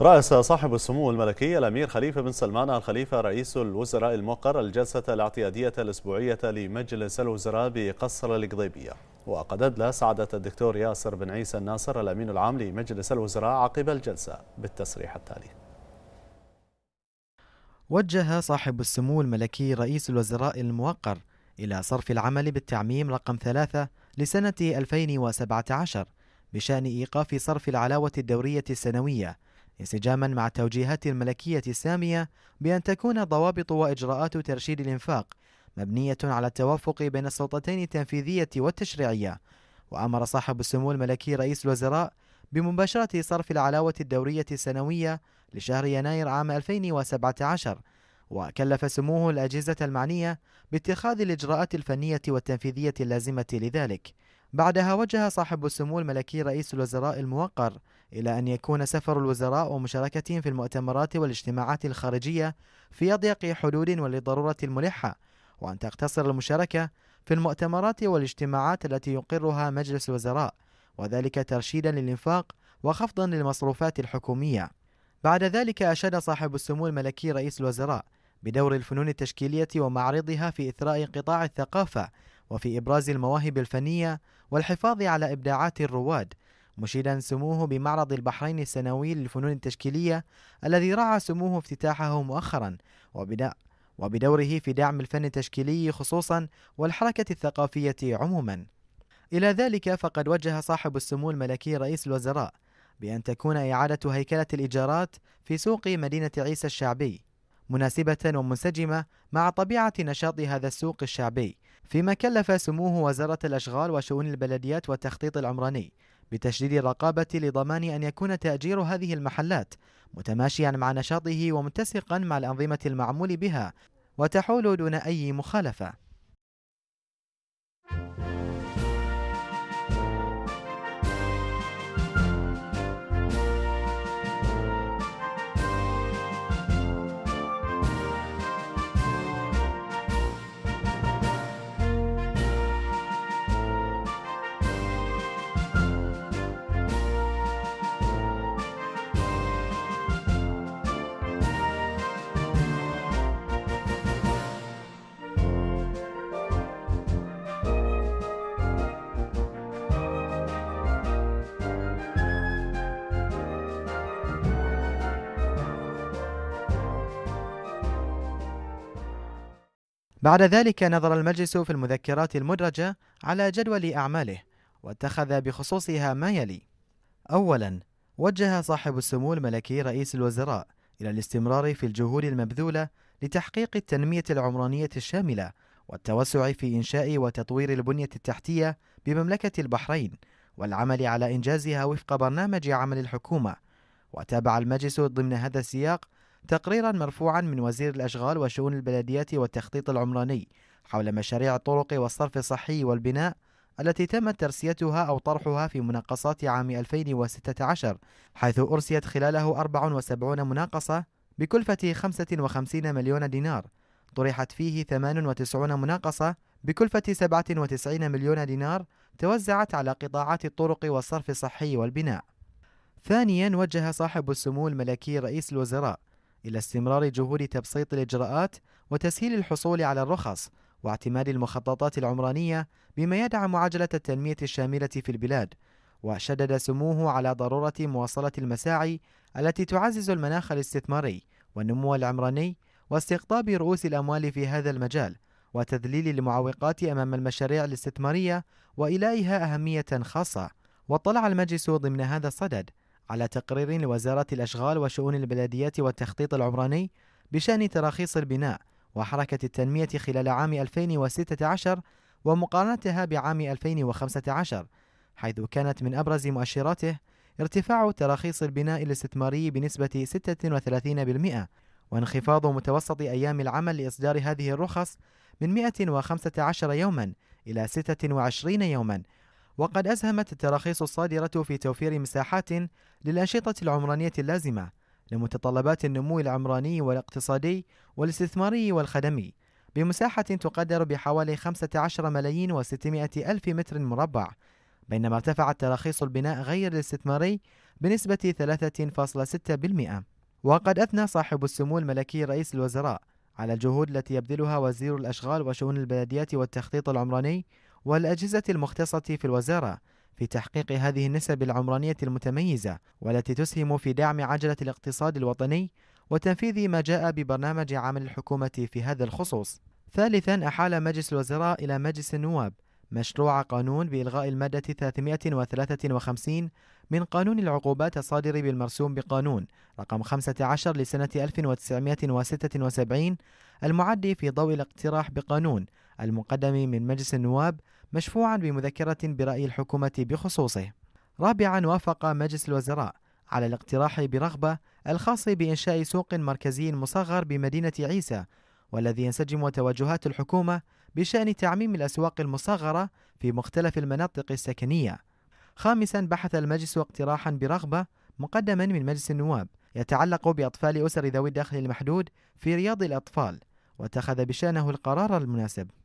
رأس صاحب السمو الملكي الأمير خليفة بن سلمان الخليفة رئيس الوزراء الموقر الجلسة الاعتيادية الأسبوعية لمجلس الوزراء بقصر القضيبية وقد أدلى سعادة الدكتور ياسر بن عيسى الناصر الأمين العام لمجلس الوزراء عقب الجلسة بالتصريح التالي وجه صاحب السمو الملكي رئيس الوزراء الموقر إلى صرف العمل بالتعميم رقم ثلاثة لسنة 2017 بشأن إيقاف صرف العلاوة الدورية السنوية انسجاما مع التوجيهات الملكية السامية بأن تكون ضوابط وإجراءات ترشيد الإنفاق مبنية على التوافق بين السلطتين التنفيذية والتشريعية وأمر صاحب السمو الملكي رئيس الوزراء بمباشرة صرف العلاوة الدورية السنوية لشهر يناير عام 2017 وكلف سموه الأجهزة المعنية باتخاذ الإجراءات الفنية والتنفيذية اللازمة لذلك بعدها وجه صاحب السمو الملكي رئيس الوزراء الموقر إلى أن يكون سفر الوزراء ومشاركتهم في المؤتمرات والاجتماعات الخارجية في أضيق حدود ولضرورة الملحة وأن تقتصر المشاركة في المؤتمرات والاجتماعات التي يقرها مجلس الوزراء وذلك ترشيدا للإنفاق وخفضا للمصروفات الحكومية بعد ذلك أشاد صاحب السمو الملكي رئيس الوزراء بدور الفنون التشكيلية ومعرضها في إثراء قطاع الثقافة وفي إبراز المواهب الفنية والحفاظ على إبداعات الرواد مشيدا سموه بمعرض البحرين السنوي للفنون التشكيلية الذي رعى سموه افتتاحه مؤخرا وبناء وبدوره في دعم الفن التشكيلي خصوصا والحركة الثقافية عموما إلى ذلك فقد وجه صاحب السمو الملكي رئيس الوزراء بأن تكون إعادة هيكلة الإيجارات في سوق مدينة عيسى الشعبي مناسبة ومنسجمة مع طبيعة نشاط هذا السوق الشعبي فيما كلف سموه وزارة الأشغال وشؤون البلديات والتخطيط العمراني بتشديد الرقابة لضمان أن يكون تأجير هذه المحلات متماشيا مع نشاطه ومتسقا مع الأنظمة المعمول بها وتحول دون أي مخالفة بعد ذلك نظر المجلس في المذكرات المدرجة على جدول أعماله واتخذ بخصوصها ما يلي أولا وجه صاحب السمو الملكي رئيس الوزراء إلى الاستمرار في الجهود المبذولة لتحقيق التنمية العمرانية الشاملة والتوسع في إنشاء وتطوير البنية التحتية بمملكة البحرين والعمل على إنجازها وفق برنامج عمل الحكومة وتابع المجلس ضمن هذا السياق تقريرا مرفوعا من وزير الأشغال وشؤون البلديات والتخطيط العمراني حول مشاريع الطرق والصرف الصحي والبناء التي تم ترسيتها أو طرحها في مناقصات عام 2016 حيث أرسيت خلاله 74 مناقصة بكلفة 55 مليون دينار طرحت فيه 98 مناقصة بكلفة 97 مليون دينار توزعت على قطاعات الطرق والصرف الصحي والبناء ثانيا وجه صاحب السمو الملكي رئيس الوزراء إلى استمرار جهود تبسيط الإجراءات وتسهيل الحصول على الرخص واعتماد المخططات العمرانية بما يدعم عجلة التنمية الشاملة في البلاد وشدد سموه على ضرورة مواصلة المساعي التي تعزز المناخ الاستثماري والنمو العمراني واستقطاب رؤوس الأموال في هذا المجال وتذليل المعوقات أمام المشاريع الاستثمارية وإلائها أهمية خاصة واطلع المجلس ضمن هذا الصدد على تقرير لوزارة الأشغال وشؤون البلديات والتخطيط العمراني بشأن تراخيص البناء وحركة التنمية خلال عام 2016 ومقارنتها بعام 2015 حيث كانت من أبرز مؤشراته ارتفاع تراخيص البناء الاستثماري بنسبة 36% وانخفاض متوسط أيام العمل لإصدار هذه الرخص من 115 يوما إلى 26 يوما وقد أسهمت التراخيص الصادرة في توفير مساحات للأنشطة العمرانية اللازمة لمتطلبات النمو العمراني والاقتصادي والاستثماري والخدمي بمساحة تقدر بحوالي 15 ملايين و600 ألف متر مربع بينما ارتفعت تراخيص البناء غير الاستثماري بنسبة 3.6% وقد أثنى صاحب السمو الملكي رئيس الوزراء على الجهود التي يبذلها وزير الأشغال وشؤون البلديات والتخطيط العمراني والأجهزة المختصة في الوزارة في تحقيق هذه النسب العمرانية المتميزة والتي تسهم في دعم عجلة الاقتصاد الوطني وتنفيذ ما جاء ببرنامج عمل الحكومة في هذا الخصوص. ثالثا أحال مجلس الوزراء إلى مجلس النواب مشروع قانون بإلغاء المادة 353 من قانون العقوبات الصادر بالمرسوم بقانون رقم 15 لسنة 1976 المعدي في ضوء الاقتراح بقانون المقدم من مجلس النواب مشفوعا بمذكرة برأي الحكومة بخصوصه. رابعا وافق مجلس الوزراء على الاقتراح برغبة الخاص بإنشاء سوق مركزي مصغر بمدينة عيسى والذي ينسجم توجهات الحكومة بشأن تعميم الأسواق المصغرة في مختلف المناطق السكنية. خامسا بحث المجلس اقتراحا برغبة مقدما من مجلس النواب يتعلق بأطفال أسر ذوي الدخل المحدود في رياض الأطفال واتخذ بشأنه القرار المناسب